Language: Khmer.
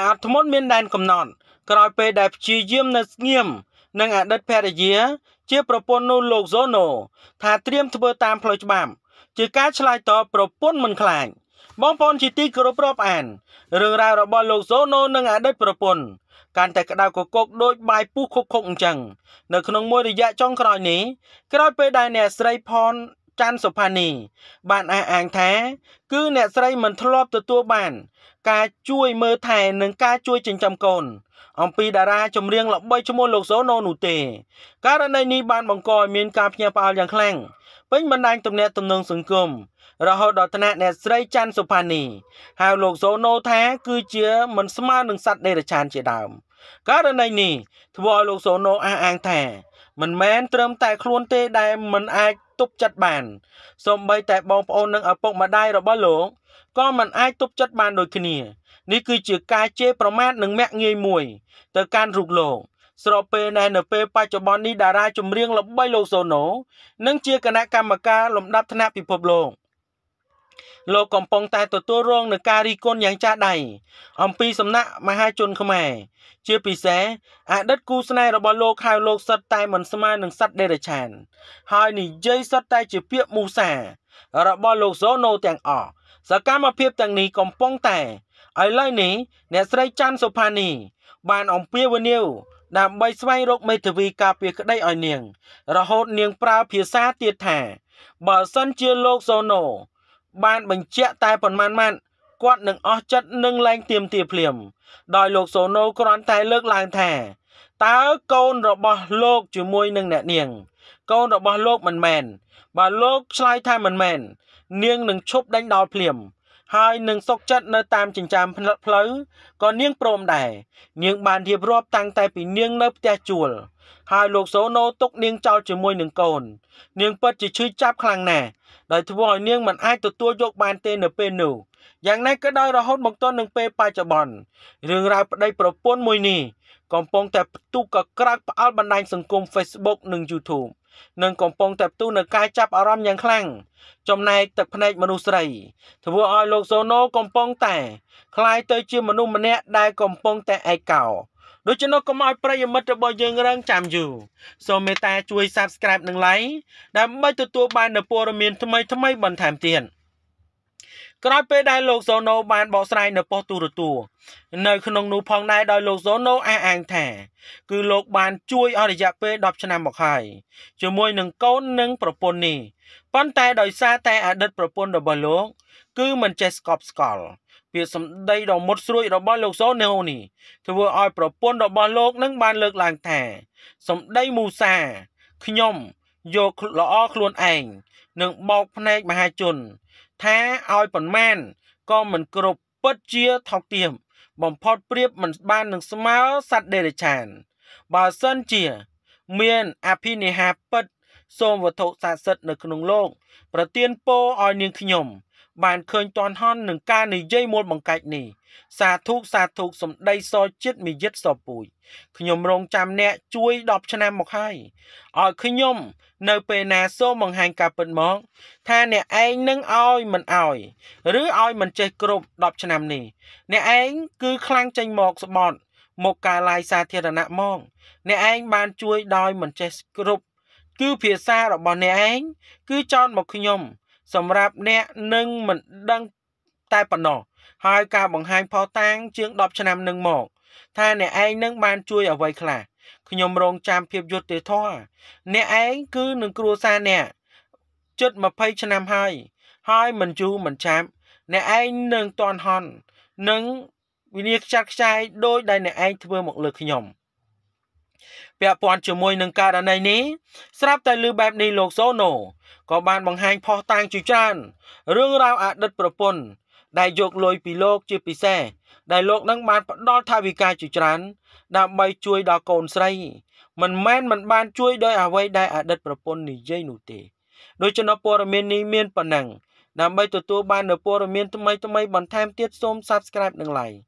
ការអត់ធ្មត់មានដែនកំណត់ ក្រោយពេលដែលព្យាយាមនៅស្ងៀមនិងអតីតភរិយា ជាប្រពន្ធនោះលោកโซโนថាត្រៀមធ្វើតាមផ្លូវច្បាប់ជាការឆ្លើយតបប្រពន្ធមិនខ្លាចបងប្អូនជាទីគោរពរាប់អានរឿងរ៉ាវរបស់លោកโซโนនិងអតីតប្រពន្ធកាន់តែក្តៅគគុកដោយបាយពុះខុកខុកអញ្ចឹងនៅក្នុងមួយរយៈចុងក្រោយនេះក្រោយពេលដែលអ្នកស្រីផនច័ន្ទសុផានីបានអះអាងថា គឺអ្នកស្រីមិនធ្លាប់ទទួលបាន ការជួយមើលថែនិងការជួយចិញ្ចឹមកូនអំពីតារាចម្រៀងល្បីឈ្មោះលោកសូណូនោះទេ ករណីនេះបានបង្កឲ្យមានការភ្ញាក់ផ្អើលយ៉ាងខ្លាំងពេញបណ្ដាញទំនាក់ទំនងសង្គមរហូតដល់ថ្នាក់អ្នកស្រីច័ន្ទសុផានីហៅលោកសូណូថា គឺជាមិនស្មើនឹងសត្វដេរឆានជាដើម ករណីនេះធ្វើឲ្យលោកសូណូអះអាងថាមិនមែនត្រឹមតែខ្លួនទេដែលមិនអាចទប់ចិត្តបានសូម្បីតែបងប្អូននិងឪពុកម្ដាយរបស់លោកក៏មិនអាចទប់ចិត្តបានដូចគ្នានេះគឺជាការជេរប្រមាថនិងមាក់ងាយមួយទៅកាន់រូបលោក ស្របពេលដែលនៅពេលបច្ចុប្បន្ននេះតារាចម្រៀងល្បីលោកសូណូនិងជាគណៈកម្មការលំដាប់ថ្នាក់ពិភពលោកលោកកំពុងតែទទួលរងនឹងការរីគុណយ៉ាងចាស់ដៃអំពីសំណាក់មហាជនខ្មែរ ជាពិសេសអតីតគូស្នេហ៍របស់លោកហៅលោកសិតតែមិនស្មើនឹងសត្វដេរឆាន ហើយនិយាយសិតតែ ជាពាក្យមូសា របស់លោកសូណូទាំងអស់សកម្មភាពទាំងនេះកំពុងតែឥឡូវនេះអ្នកស្រីច័ន្ទសុផានី បានអំពាវនាវដើម្បីស្វែងរកមេធាវីការពារក្តីឲ្យនាង រហូតនាងប្រើភាសាទៀតថាបើសិនជាលោកសូណូបានបញ្ជាក់តែប៉ុន្មានម៉ាត់គាត់នឹងអស់ចិត្តនិងឡើងទៀមទាភ្លាម ដោយលោកសូណូគ្រាន់តែលើកឡើងថាតើកូនរបស់លោកជាមួយនឹងអ្នកនាង កូនរបស់លោកមិនមែនបើលោកឆ្លើយថាមិនមែននាងនឹងឈប់ដេញដោលភ្លាមហើយនឹងសុកចិត្តនៅតាមចិញ្ចើមផ្លូវក៏នាងព្រមដែរនាងបានរៀបរាប់តាំងតែពីនាងនៅផ្ទះជួលហើយលោកសូណូទុកនាងចោលជាមួយនឹងកូននាងពិតជាឈឺចាប់ខ្លាំងណាស់ដោយធ្វើឲ្យនាងមិនអាចទទួលយកបានទេនៅពេលនោះយ៉ាងណាក៏ដោយរហូតមកទល់នឹងពេលបច្ចុប្បន្នរឿងរ៉ាវប្តីប្រពន្ធមួយនេះកំពុងតែផ្ទុកកក្រើកផ្អល់បណ្ដាញសង្គម Facebook និង YouTube និងកំពុងតែផ្ទុះនៅការចាប់អារម្មណ៍យ៉ាងខ្លាំងចំណែកទឹកភ្នែកមនុស្សស្រីធ្វើឲ្យលោកសូណូកំពុងតែคล้ายទៅជាមនុស្សម្នាក់ដែលកំពុងតែឯកោដូច្នោះកុំឲ្យប្រិយមិត្តរបស់យើងរងចាំយូរសូមមេត្តាជួយ Subscribe និង Like ដើម្បីទទួលបាននូវព័ត៌មានថ្មីៗបន្ថែមទៀត។ក្រោយពេលដែលលោកសូណូបានបកស្រាយនៅប៉ុស្តិ៍ទូរទស្សន៍នៅក្នុងនោះផងដែរដោយលោកសូណូអះអាងថា គឺលោកបាន ជួយអស់រយៈពេល10ឆ្នាំមកហើយជាមួយនឹងកូននិងប្រពន្ធនេះប៉ុន្តែដោយសារតែអតីតប្រពន្ធរបស់លោក គឺមិនចេះស្កប់ស្កល់ពាក្យសម្ដីដ៏មុតស្រួយរបស់លោកសូណូនេះធ្វើឲ្យ ប្រពន្ធរបស់លោកនឹងបានលើកឡើងថាសម្ដីមូសាខ្ញុំយកល្អខ្លួនឯងនឹងបោកភ្នែកមហាជនថាឲ្យប៉ុន្មានក៏មិនគ្រប់ពិតជាថោកទាបបំផុតប្រៀបមិនបាននឹងស្មើសត្វដេរឆាន បើសិនជា មានអភិនិហាពិត សូមវត្ថុស័ក្តិសិទ្ធិនៅក្នុងលោកប្រទានពរឲ្យនាងខ្ញុំបានឃើញតនហននឹងការនិយាយមូលបង្កាច់នេះសាធុសាធុសំដីសចិត្តមិយិតសពួយខ្ញុំរងចាំអ្នក ជួយ10ឆ្នាំមកហើយឲ្យខ្ញុំ នៅ ពេលណាសូមបង្ហាញការពិតមកថាអ្នកឯងនឹងឲ្យមិនឲ្យឬឲ្យមិនចេះគ្រប់10ឆ្នាំនេះអ្នកឯងគឺខ្លាំងចេញមកស្បត់មកការឡាយសាធារណៈមកអ្នកឯងបានជួយដោយមិនចេះគ្រប់ គឺភាសារបស់អ្នកឯងគឺចោទមកខ្ញុំសម្រាប់អ្នកនឹងមិនដឹងតែប៉ុណ្ណោះហើយការបង្ហាញផោតាងជាង10ឆ្នាំនឹងមកថាអ្នកឯងនឹងបានជួយ អ្វីខ្លះខ្ញុំរងចាំភាពយុត្តិធម៌អ្នកឯងគឺនឹងគ្រួសារអ្នកជិត20ឆ្នាំហើយ ហើយមិនយូរមិនចាប់អ្នកឯងនឹងតន់ហន់នឹងវិនិច្ឆ័យខ្ចាយដោយដែលអ្នកឯងធ្វើមកលើខ្ញុំ។ពាក់ព័ន្ធជាមួយនឹងករណីនេះស្រាប់តែឮបែបនេះលោកសូណូក៏បានបង្ហាញផុសតាំងជាច្រើនរឿងរ៉ាវអតីតប្រពន្ធដែលយកលុយពីលោកជាពិសេសដែលលោកនឹងបាន ផ្ដល់ថាវិការជាច្រើនដើម្បីជួយដល់កូនស្រី មិនមែនមិនបាន ជួយដោយអ្វីដែលអតីតប្រពន្ធនិយាយនោះទេដូច្នោះព័ត៌មាននេះមានប៉ុណ្ណឹងដើម្បីទទួលបាននូវព័ត៌មានថ្មីៗបន្ថែមទៀតសូម Subscribe និង Like